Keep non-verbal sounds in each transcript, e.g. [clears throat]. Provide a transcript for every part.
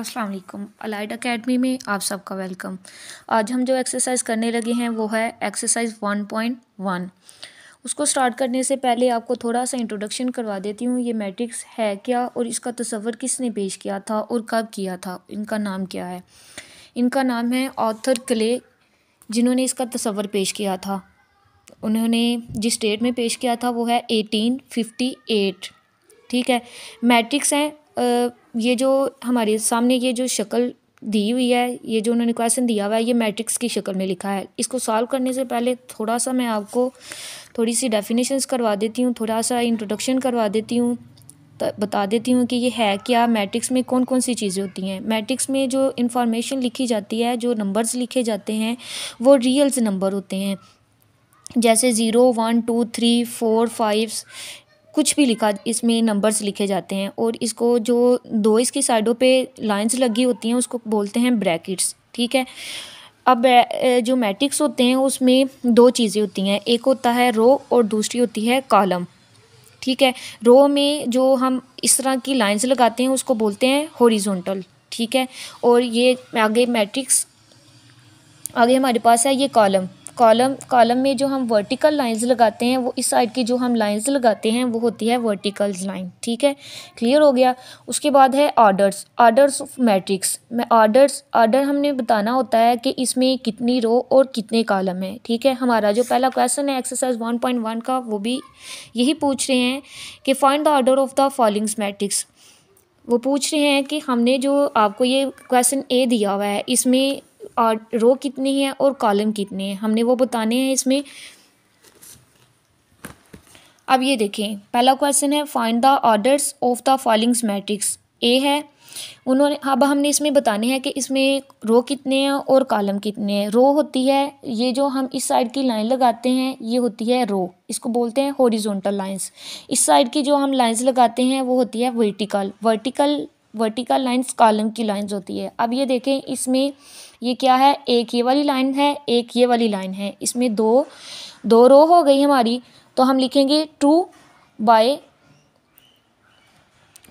अस्सलाम वालेकुम allied academy में आप सबका वेलकम आज हम जो एक्सरसाइज करने लगे हैं वो है एक्सरसाइज वन पॉइंट वन उसको स्टार्ट करने से पहले आपको थोड़ा सा इंट्रोडक्शन करवा देती हूँ ये मैट्रिक्स है क्या और इसका तस्वर किसने पेश किया था और कब किया था इनका नाम क्या है इनका नाम है ऑथर क्ले जिन्होंने इसका तस्वर पेश किया था उन्होंने जिस डेट में पेश किया था वो है एटीन फिफ्टी एट ठीक है मैट्रिक्स हैं ये जो हमारे सामने ये जो शक्ल दी हुई है ये जो उन्होंने क्वेश्चन दिया हुआ है ये मैट्रिक्स की शक्ल में लिखा है इसको सॉल्व करने से पहले थोड़ा सा मैं आपको थोड़ी सी डेफिनेशंस करवा देती हूँ थोड़ा सा इंट्रोडक्शन करवा देती हूँ बता देती हूँ कि ये है क्या मैट्रिक्स में कौन कौन सी चीज़ें होती हैं मैट्रिक्स में जो इन्फॉर्मेशन लिखी जाती है जो नंबर्स लिखे जाते हैं वो रियल्स नंबर होते हैं जैसे zero one two three four five कुछ भी लिखा इसमें नंबर्स लिखे जाते हैं और इसको जो दो इसकी साइडों पे लाइंस लगी होती हैं उसको बोलते हैं ब्रैकेट्स ठीक है अब जो मैट्रिक्स होते हैं उसमें दो चीज़ें होती हैं एक होता है रो और दूसरी होती है कॉलम ठीक है रो में जो हम इस तरह की लाइंस लगाते हैं उसको बोलते हैं हॉरिजॉन्टल ठीक है और ये आगे मैट्रिक्स आगे हमारे पास है ये कॉलम कॉलम कॉलम में जो हम वर्टिकल लाइंस लगाते हैं वो इस साइड की जो हम लाइंस लगाते हैं वो होती है वर्टिकल लाइन ठीक है क्लियर हो गया उसके बाद है ऑर्डर्स ऑर्डर्स ऑफ मैट्रिक्स में ऑर्डर्स ऑर्डर हमने बताना होता है कि इसमें कितनी रो और कितने कॉलम है ठीक है हमारा जो पहला क्वेश्चन है एक्सरसाइज वन पॉइंट वन का वो भी यही पूछ रहे हैं कि find the order of the followings matrix वो पूछ रहे हैं कि हमने जो आपको ये क्वेश्चन ए दिया हुआ है इसमें रो कितनी है और कॉलम कितने हैं हमने वो बताने हैं इसमें अब ये देखें पहला क्वेश्चन है find the orders of the followings matrix A है उन्होंने अब हमने इसमें बताने हैं कि इसमें रो कितने हैं और कॉलम कितने हैं रो होती है ये जो हम इस साइड की लाइन लगाते हैं ये होती है रो इसको बोलते हैं हॉरिजॉन्टल लाइंस इस साइड की जो हम लाइंस लगाते हैं वो होती है vertical vertical vertical lines column की लाइंस होती है अब ये देखें इसमें ये क्या है एक ये वाली लाइन है एक ये वाली लाइन है इसमें दो दो रो हो गई हमारी तो हम लिखेंगे टू बाय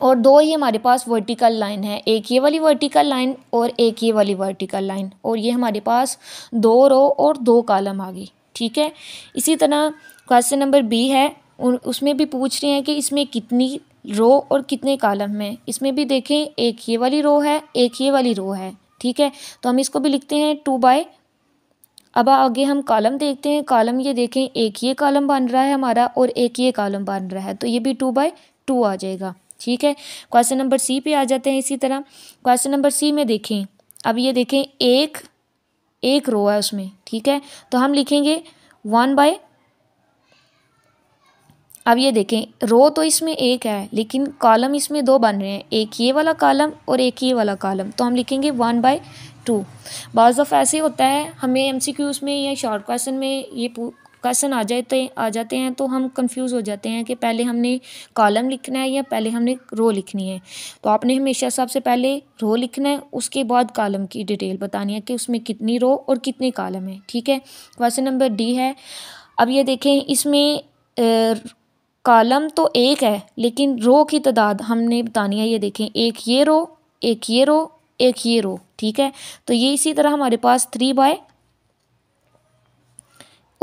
और दो ही हमारे पास वर्टिकल लाइन है एक ये वाली वर्टिकल लाइन और एक ये वाली वर्टिकल लाइन और ये हमारे पास दो रो और दो कॉलम आ गई ठीक है इसी तरह क्वेश्चन नंबर बी है उसमें भी पूछ रहे हैं कि इसमें कितनी रो और कितने कॉलम में इसमें भी देखें एक ये वाली रो है एक ये वाली रो है ठीक है तो हम इसको भी लिखते हैं टू बाय अब आगे हम कॉलम देखते हैं कॉलम ये देखें एक ये कॉलम बन रहा है हमारा और एक ये कॉलम बन रहा है तो ये भी टू बाय टू आ जाएगा ठीक है क्वेश्चन नंबर सी पे आ जाते हैं इसी तरह क्वेश्चन नंबर सी में देखें अब ये देखें एक एक रो है उसमें ठीक है तो हम लिखेंगे वन बाय अब ये देखें रो तो इसमें एक है लेकिन कॉलम इसमें दो बन रहे हैं एक ये वाला कॉलम और एक ये वाला कॉलम तो हम लिखेंगे वन बाय टू बाज़ ऐसे होता है हमें एम सी क्यूज़ में या शॉर्ट क्वेश्चन में ये क्वेश्चन आ जाते आ जाते हैं तो हम कंफ्यूज हो जाते हैं कि पहले हमने कॉलम लिखना है या पहले हमने रो लिखनी है तो आपने हमेशा सबसे पहले रो लिखना है उसके बाद कॉलम की डिटेल बतानी है कि उसमें कितनी रो और कितने कॉलम है ठीक है क्वेश्चन नंबर डी है अब ये देखें इसमें कॉलम तो एक है लेकिन रो की तादाद हमने बतानी है ये देखें एक ये रो एक ये रो एक ये रो ठीक है तो ये इसी तरह हमारे पास थ्री बाय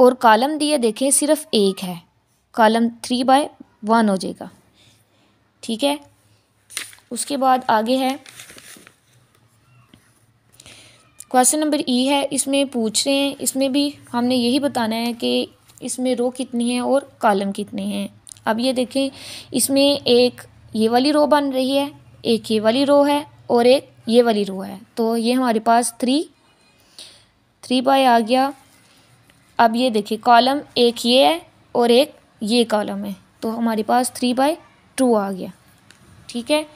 और कॉलम दिए देखें सिर्फ एक है कॉलम थ्री बाय वन हो जाएगा ठीक है उसके बाद आगे है क्वेश्चन नंबर ई e है इसमें पूछ रहे हैं इसमें भी हमने यही बताना है कि इसमें रो कितनी है और कॉलम कितने हैं अब ये देखें इसमें एक ये वाली रो बन रही है एक ये वाली रो है और एक ये वाली रो है तो ये हमारे पास थ्री थ्री बाय आ गया अब ये देखिए कॉलम एक ये है और एक ये कॉलम है तो हमारे पास थ्री बाय टू आ गया ठीक है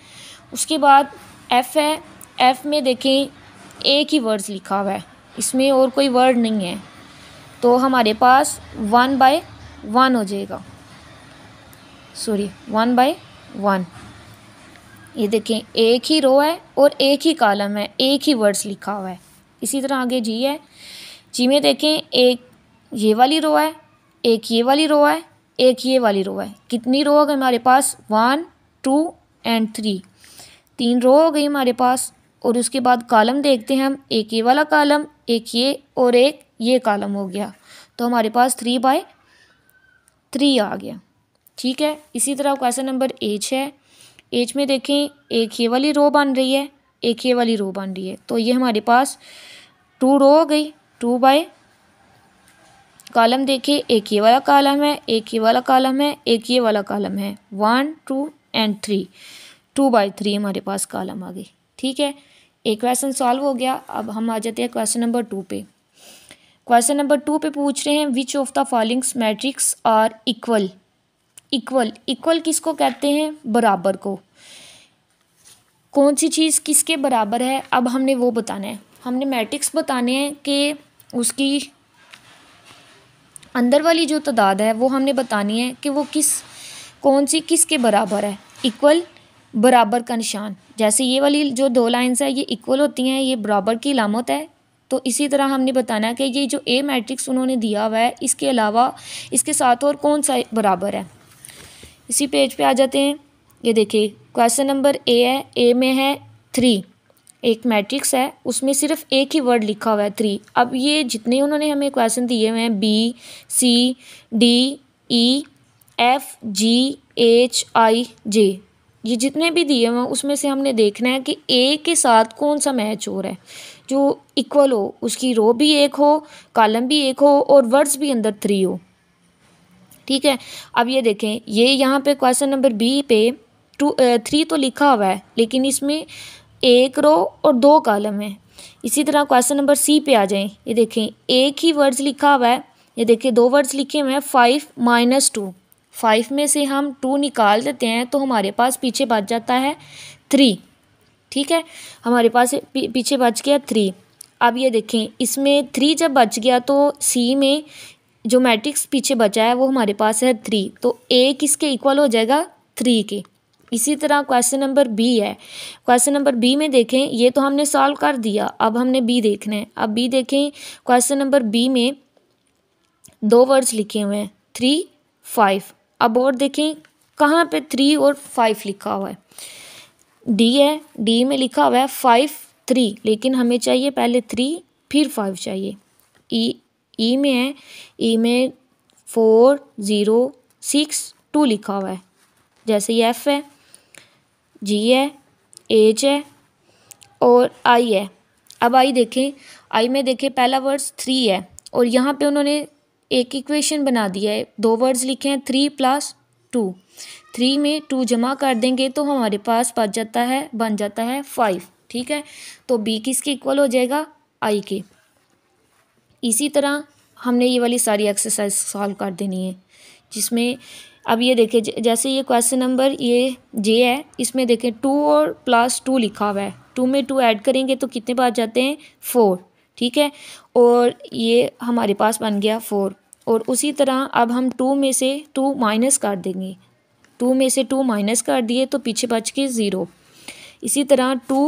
उसके बाद एफ़ है एफ़ में देखें एक ही वर्ड्स लिखा हुआ है इसमें और कोई वर्ड नहीं है तो हमारे पास वन बाय वन हो जाएगा सॉरी वन बाई वन ये देखें एक ही रो है और एक ही कॉलम है एक ही वर्ड्स लिखा हुआ है इसी तरह आगे जी है जी में देखें एक ये वाली रो है एक ये वाली रो है एक ये वाली रो है कितनी रो हो गई हमारे पास वन टू एंड थ्री तीन रो हो गई हमारे पास और उसके बाद कॉलम देखते हैं हम एक ये वाला कॉलम एक ये और एक ये कॉलम हो गया तो हमारे पास थ्री बाय थ्री आ गया ठीक है इसी तरह क्वेश्चन नंबर एच है एच में देखें एक ये वाली रो बन रही है एक ये वाली रो बन रही है तो ये हमारे पास टू रो हो गई टू बाय कॉलम देखें एक ये वाला कॉलम है एक ये वाला कॉलम है एक ये वाला कॉलम है one two and three two by three हमारे पास कॉलम आ गई ठीक है एक क्वेश्चन सॉल्व हो गया अब हम आ जाते हैं क्वेश्चन नंबर टू पे क्वेश्चन नंबर टू पे पूछ रहे हैं which of the followings matrix are equal equal equal किसको कहते हैं बराबर को कौन सी चीज़ किसके बराबर है अब हमने वो बताना है हमने मैट्रिक्स बताने हैं कि उसकी अंदर वाली जो तादाद है वो हमने बतानी है कि वो किस कौन सी किसके बराबर है इक्वल बराबर का निशान जैसे ये वाली जो दो लाइंस है ये इक्वल होती हैं ये बराबर की लामत है तो इसी तरह हमने बताना है कि ये जो ए मैट्रिक्स उन्होंने दिया हुआ है इसके अलावा इसके साथ और कौन सा बराबर है इसी पेज पे आ जाते हैं ये देखिए क्वेश्चन नंबर ए है ए में है थ्री एक मैट्रिक्स है उसमें सिर्फ एक ही वर्ड लिखा हुआ है थ्री अब ये जितने उन्होंने हमें क्वेश्चन दिए हुए हैं B C D E F G H I J ये जितने भी दिए हुए हैं उसमें से हमने देखना है कि ए के साथ कौन सा मैच हो रहा है जो इक्वल हो उसकी रो भी एक हो कॉलम भी एक हो और वर्ड्स भी अंदर थ्री हो ठीक है अब ये देखें ये यहाँ पे क्वेश्चन नंबर बी पे टू थ्री तो लिखा हुआ है लेकिन इसमें एक रो और दो कॉलम है इसी तरह क्वेश्चन नंबर सी पे आ जाएं ये देखें एक ही वर्ड्स लिखा हुआ है ये देखें दो वर्ड्स लिखे हुए हैं फाइव माइनस टू फाइव में से हम टू निकाल देते हैं तो हमारे पास पीछे बच जाता है थ्री ठीक है हमारे पास पीछे बच गया थ्री अब ये देखें इसमें थ्री जब बच गया तो सी में जो मैट्रिक्स पीछे बचा है वो हमारे पास है थ्री तो ए किसके इक्वल हो जाएगा थ्री के इसी तरह क्वेश्चन नंबर बी है क्वेश्चन नंबर बी में देखें ये तो हमने सॉल्व कर दिया अब हमने बी देखना है अब बी देखें क्वेश्चन नंबर बी में दो वर्ड्स लिखे हुए हैं थ्री फाइव अब और देखें कहाँ पे थ्री और फाइव लिखा हुआ है डी है डी में लिखा हुआ है फाइव थ्री लेकिन हमें चाहिए पहले थ्री फिर फाइव चाहिए ई e, ई में है ई में फोर ज़ीरो सिक्स टू लिखा हुआ है जैसे ये एफ़ है जी है एच है और आई है अब आई देखें आई में देखें पहला वर्ड्स थ्री है और यहाँ पे उन्होंने एक इक्वेशन बना दिया है दो वर्ड्स लिखे हैं थ्री प्लस टू थ्री में टू जमा कर देंगे तो हमारे पास बच जाता है बन जाता है फाइव ठीक है तो बी किसके इक्वल हो जाएगा आई के इसी तरह हमने ये वाली सारी एक्सरसाइज सॉल्व कर देनी है जिसमें अब ये देखें जैसे ये क्वेश्चन नंबर ये जे है इसमें देखें टू और प्लस टू लिखा हुआ है टू में टू ऐड करेंगे तो कितने पास जाते हैं फोर ठीक है और ये हमारे पास बन गया फोर और उसी तरह अब हम टू में से टू माइनस कर देंगे टू में से टू माइनस कर दिए तो पीछे बच के ज़ीरो इसी तरह टू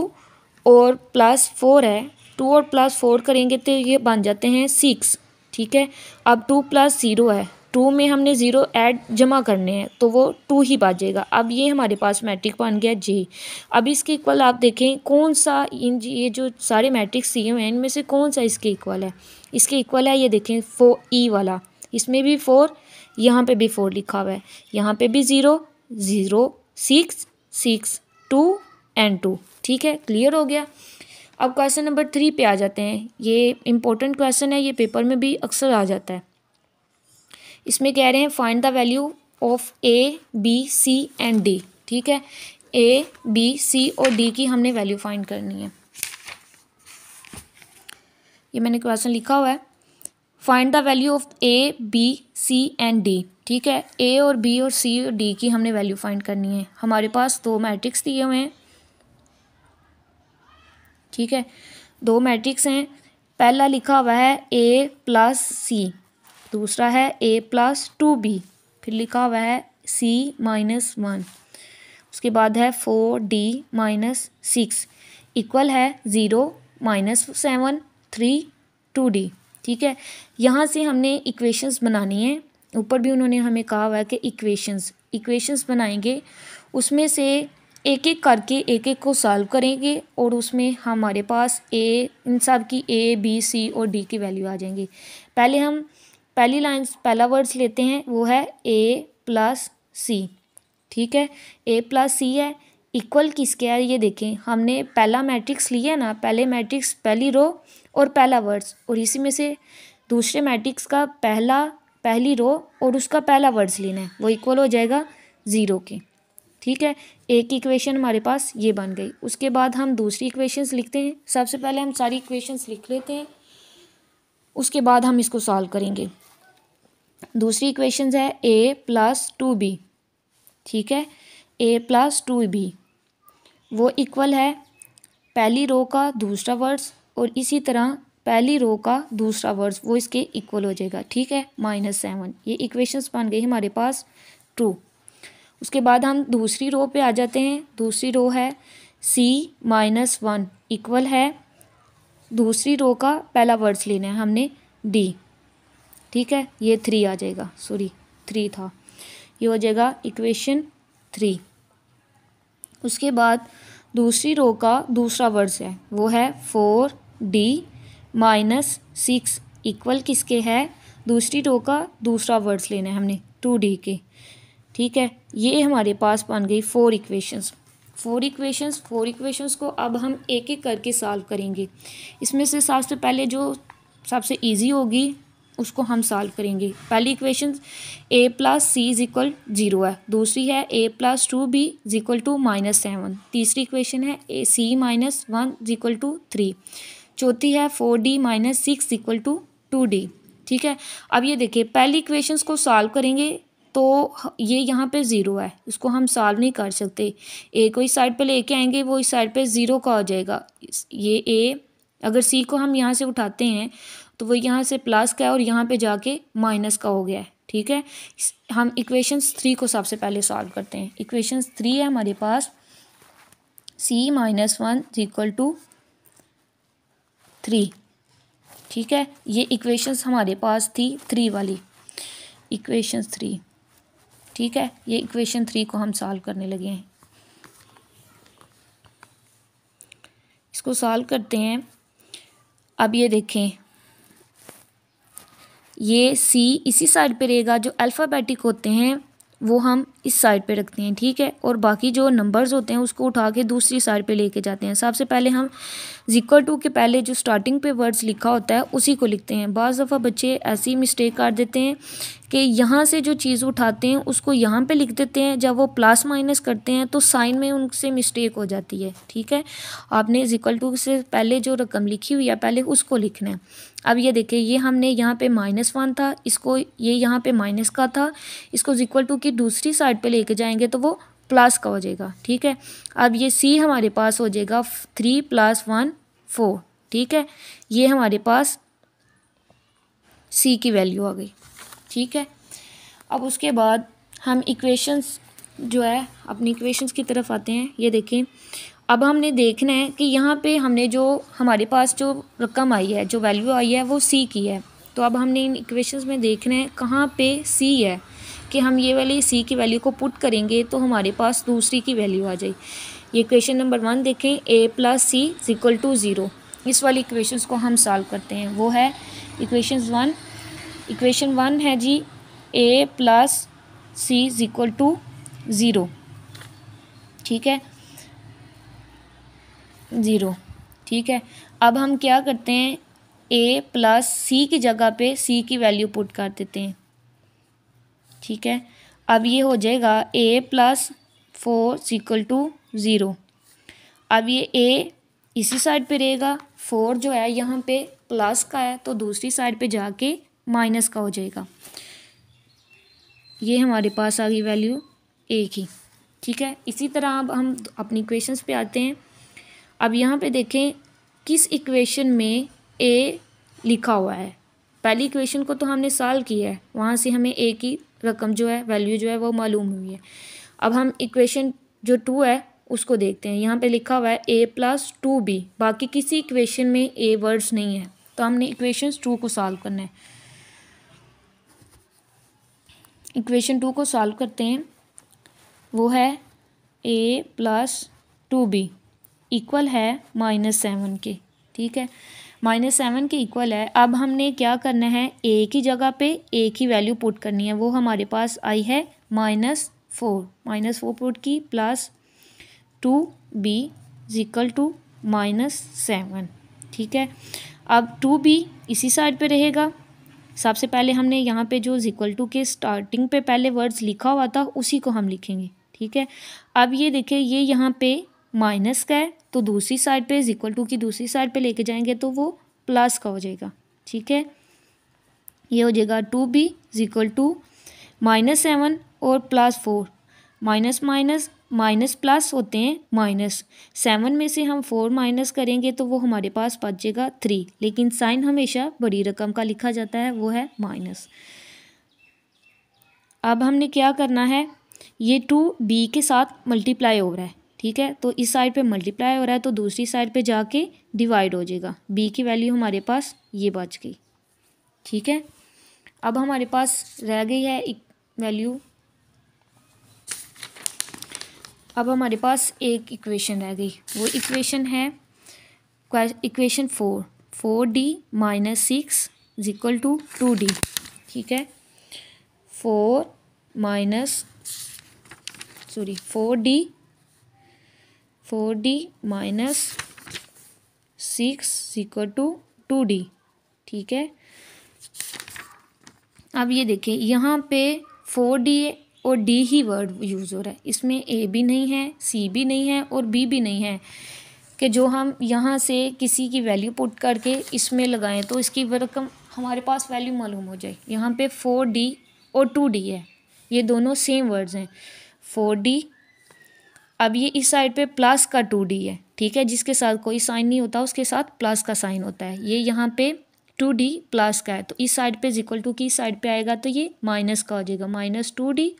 और प्लस फोर है टू और प्लस फोर करेंगे तो ये बन जाते हैं सिक्स ठीक है अब टू प्लस ज़ीरो है टू में हमने ज़ीरो ऐड जमा करने हैं तो वो टू ही बाजेगा अब ये हमारे पास मैट्रिक बन गया जे अब इसके इक्वल आप देखें कौन सा इन ये जो सारे मैट्रिक्स सी हुए हैं इनमें से कौन सा इसके इक्वल है इसके इक्वल है ये देखें फो ई e वाला इसमें भी फोर यहाँ पे भी फोर लिखा हुआ है यहाँ पे भी zero zero six six two and two ठीक है क्लियर हो गया अब क्वेश्चन नंबर थ्री पे आ जाते हैं ये इंपॉर्टेंट क्वेश्चन है ये पेपर में भी अक्सर आ जाता है इसमें कह रहे हैं find the value of A B C and D ठीक है ए बी सी और डी की हमने वैल्यू फाइंड करनी है ये मैंने क्वेश्चन लिखा हुआ है find the value of A B C and D ठीक है ए और बी और सी और डी की हमने वैल्यू फाइंड करनी है हमारे पास दो मैट्रिक्स दिए हुए हैं ठीक है दो मैट्रिक्स हैं पहला लिखा हुआ है ए प्लस सी दूसरा है ए प्लस टू बी फिर लिखा हुआ है सी माइनस वन उसके बाद है four D minus six equal है zero minus seven three two D ठीक है यहाँ से हमने इक्वेशंस बनानी है ऊपर भी उन्होंने हमें कहा हुआ है कि इक्वेशंस इक्वेशंस बनाएंगे उसमें से एक एक करके एक एक को सॉल्व करेंगे और उसमें हमारे पास ए इन सब की ए बी सी और डी की वैल्यू आ जाएंगी पहले हम पहली लाइन्स पहला वर्ड्स लेते हैं वो है ए प्लस सी ठीक है ए प्लस सी है इक्वल किसके है ये देखें हमने पहला मैट्रिक्स लिया है ना पहले मैट्रिक्स पहली रो और पहला वर्ड्स और इसी में से दूसरे मैट्रिक्स का पहला पहली रो और उसका पहला वर्ड्स लेना है वो इक्वल हो जाएगा ज़ीरो के ठीक है एक इक्वेशन हमारे पास ये बन गई उसके बाद हम दूसरी इक्वेशंस लिखते हैं सबसे पहले हम सारी इक्वेशंस लिख लेते हैं उसके बाद हम इसको सॉल्व करेंगे दूसरी इक्वेशंस है ए प्लस टू बी ठीक है ए प्लस टू बी वो इक्वल है पहली रो का दूसरा वर्ड्स और इसी तरह पहली रो का दूसरा वर्ड्स वो इसके इक्वल हो जाएगा ठीक है माइनस सेवन ये इक्वेशंस बन गई हमारे पास टू उसके बाद हम दूसरी रो पे आ जाते हैं दूसरी रो है सी माइनस वन इक्वल है दूसरी रो का पहला वर्ड्स लेना है हमने डी ठीक है ये थ्री आ जाएगा सॉरी थ्री था ये हो जाएगा इक्वेशन थ्री उसके बाद दूसरी रो का दूसरा वर्ड्स है वो है four D minus six equal किसके है दूसरी रो का दूसरा वर्ड्स लेना है हमने टू डी के ठीक है ये हमारे पास बन गई four equations four equations four equations को अब हम एक एक करके सॉल्व करेंगे इसमें से सबसे पहले जो सबसे ईजी होगी उसको हम सॉल्व करेंगे पहली equation A plus C is equal zero है दूसरी है A plus two B is equal to minus seven तीसरी इक्वेशन है A C minus one is equal to three चौथी है four D minus six equal to two D ठीक है अब ये देखिए पहली इक्वेशंस को सॉल्व करेंगे तो ये यहाँ पे ज़ीरो है इसको हम सॉल्व नहीं कर सकते ए को इस साइड पे लेके आएंगे वो इस साइड पे ज़ीरो का हो जाएगा ये ए अगर सी को हम यहाँ से उठाते हैं तो वो यहाँ से प्लस का है और यहाँ पे जाके माइनस का हो गया है ठीक है हम इक्वेशंस थ्री को सबसे पहले सॉल्व करते हैं इक्वेशंस थ्री है हमारे पास C minus one equal to three ठीक है ये इक्वेशंस हमारे पास थी थ्री वाली इक्वेशंस थ्री ठीक है ये इक्वेशन थ्री को हम सॉल्व करने लगे हैं इसको सॉल्व करते हैं अब ये देखें ये सी इसी साइड पे रहेगा जो अल्फ़ाबेटिक होते हैं वो हम इस साइड पे रखते हैं ठीक है और बाकी जो नंबर्स होते हैं उसको उठा के दूसरी साइड पे लेके जाते हैं सबसे पहले हम जिक्र टू के पहले जो स्टार्टिंग पे वर्ड्स लिखा होता है उसी को लिखते हैं बज़ दफ़ा बच्चे ऐसी मिस्टेक कर देते हैं कि यहाँ से जो चीज़ उठाते हैं उसको यहाँ पे लिख देते हैं जब वो प्लस माइनस करते हैं तो साइन में उनसे मिस्टेक हो जाती है ठीक है आपने जिक्ल टू से पहले जो रकम लिखी हुई है पहले उसको लिखना है अब ये देखें ये हमने यहाँ पे माइनस वन था इसको ये यहाँ पे माइनस का था इसको जिक्वल टू की दूसरी साइड पे लेके जाएंगे तो वो प्लस का हो जाएगा ठीक है अब ये सी हमारे पास हो जाएगा थ्री प्लस वन फोर ठीक है ये हमारे पास सी की वैल्यू आ गई ठीक है अब उसके बाद हम इक्वेशंस जो है अपनी इक्वेशंस की तरफ आते हैं ये देखें अब हमने देखना है कि यहाँ पे हमने जो हमारे पास जो रकम आई है जो वैल्यू आई है वो सी की है तो अब हमने इन इक्वेशंस में देखना है कहाँ पे सी है कि हम ये वाली सी की वैल्यू को पुट करेंगे तो हमारे पास दूसरी की वैल्यू आ जाए ये क्वेश्चन नंबर वन देखें A plus C equal to zero इस वाली इक्वेशंस को हम सॉल्व करते हैं वो है इक्वेशन वन इक्वेशन वन है जी A plus C equal to zero ठीक है ज़ीरो ठीक है अब हम क्या करते हैं ए प्लस सी की जगह पे सी की वैल्यू पुट कर देते हैं ठीक है अब ये हो जाएगा A plus four equal to zero अब ये ए इसी साइड पे रहेगा फोर जो है यहाँ पे प्लस का है तो दूसरी साइड पे जाके माइनस का हो जाएगा ये हमारे पास आ गई वैल्यू ए की ठीक है इसी तरह अब हम अपनी इक्वेशंस पे आते हैं अब यहाँ पे देखें किस इक्वेशन में ए लिखा हुआ है पहली इक्वेशन को तो हमने सॉल्व किया है वहाँ से हमें ए की रकम जो है वैल्यू जो है वो मालूम हुई है अब हम इक्वेशन जो टू है उसको देखते हैं यहाँ पे लिखा हुआ है ए प्लस टू बी बाकी किसी इक्वेशन में ए वर्ड्स नहीं है तो हमने इक्वेशन टू को सॉल्व करना है इक्वेशन टू को सॉल्व करते हैं वो है A plus two B equal है माइनस सेवन के ठीक है माइनस सेवन के इक्वल है अब हमने क्या करना है एक ही जगह पे एक ही वैल्यू पुट करनी है वो हमारे पास आई है minus four minus four put की plus two B equal to minus seven ठीक है अब टू बी इसी साइड पे रहेगा सबसे पहले हमने यहाँ पे जो जिक्वल टू के स्टार्टिंग पे पहले वर्ड्स लिखा हुआ था उसी को हम लिखेंगे ठीक है अब ये देखिए ये यहाँ पे माइनस का है तो दूसरी साइड पे इज इक्वल टू की दूसरी साइड पे लेके जाएंगे तो वो प्लस का हो जाएगा ठीक है ये हो जाएगा two B is equal to minus seven और plus four minus minus minus plus होते हैं माइनस सेवन में से हम फोर माइनस करेंगे तो वो हमारे पास बच जाएगा थ्री लेकिन साइन हमेशा बड़ी रकम का लिखा जाता है वो है माइनस अब हमने क्या करना है ये टू बी के साथ मल्टीप्लाई हो रहा है ठीक है तो इस साइड पे मल्टीप्लाई हो रहा है तो दूसरी साइड पे जाके डिवाइड हो जाएगा बी की वैल्यू हमारे पास ये बच गई ठीक है अब हमारे पास रह गई है एक वैल्यू अब हमारे पास एक इक्वेशन रह गई वो इक्वेशन है equation four four D minus six is equal to two D ठीक है four minus sorry four D four D minus six सिक्व टू टू डी ठीक है अब ये देखिए यहाँ पे फोर डी और डी ही वर्ड यूज़ हो रहा है इसमें ए भी नहीं है सी भी नहीं है और बी भी नहीं है कि जो हम यहाँ से किसी की वैल्यू पुट करके इसमें लगाएं तो इसकी रकम हमारे पास वैल्यू मालूम हो जाए यहाँ पे फोर डी और टू डी है ये दोनों सेम वर्ड्स हैं फोर डी अब ये इस साइड पे प्लस का टू डी है ठीक है जिसके साथ कोई साइन नहीं होता उसके साथ प्लस का साइन होता है ये यहाँ पे टू डी प्लस का है तो इस साइड पे इक्वल टू की इस साइड पे आएगा तो ये माइनस का हो जाएगा माइनस टू डी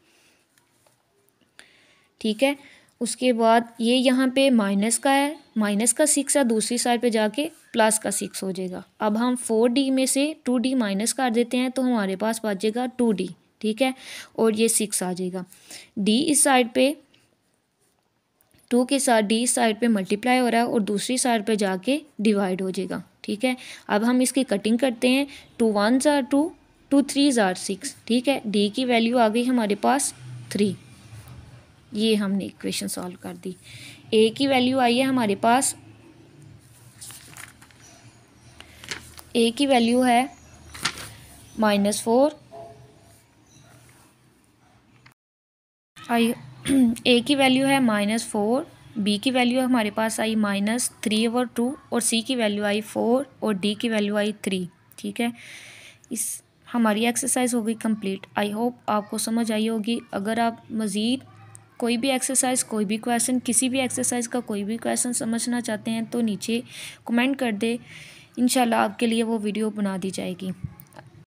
ठीक है उसके बाद ये यहाँ पे माइनस का है माइनस का सिक्स है दूसरी साइड पे जाके प्लस का सिक्स हो जाएगा अब हम फोर डी में से टू डी माइनस कर देते हैं तो हमारे पास बचेगा टू डी ठीक है और ये सिक्स आ जाएगा डी इस साइड पे टू के साथ डी साइड पे मल्टीप्लाई हो रहा है और दूसरी साइड पे जाके डिवाइड हो जाएगा ठीक है अब हम इसकी कटिंग करते हैं two one are two two three are six ठीक है डी की वैल्यू आ गई हमारे पास थ्री ये हमने इक्वेशन सॉल्व कर दी ए की वैल्यू आई है हमारे पास ए की वैल्यू है माइनस फोर आई ए [clears throat] की वैल्यू है माइनस फोर बी की वैल्यू हमारे पास आई माइनस थ्री ओवर टू और सी की वैल्यू आई फोर और डी की वैल्यू आई थ्री ठीक है इस हमारी एक्सरसाइज हो गई कंप्लीट आई होप आपको समझ आई होगी अगर आप मज़ीद कोई भी एक्सरसाइज कोई भी क्वेश्चन किसी भी एक्सरसाइज का कोई भी क्वेश्चन समझना चाहते हैं तो नीचे कमेंट कर दे इनशाला आपके लिए वो वीडियो बना दी जाएगी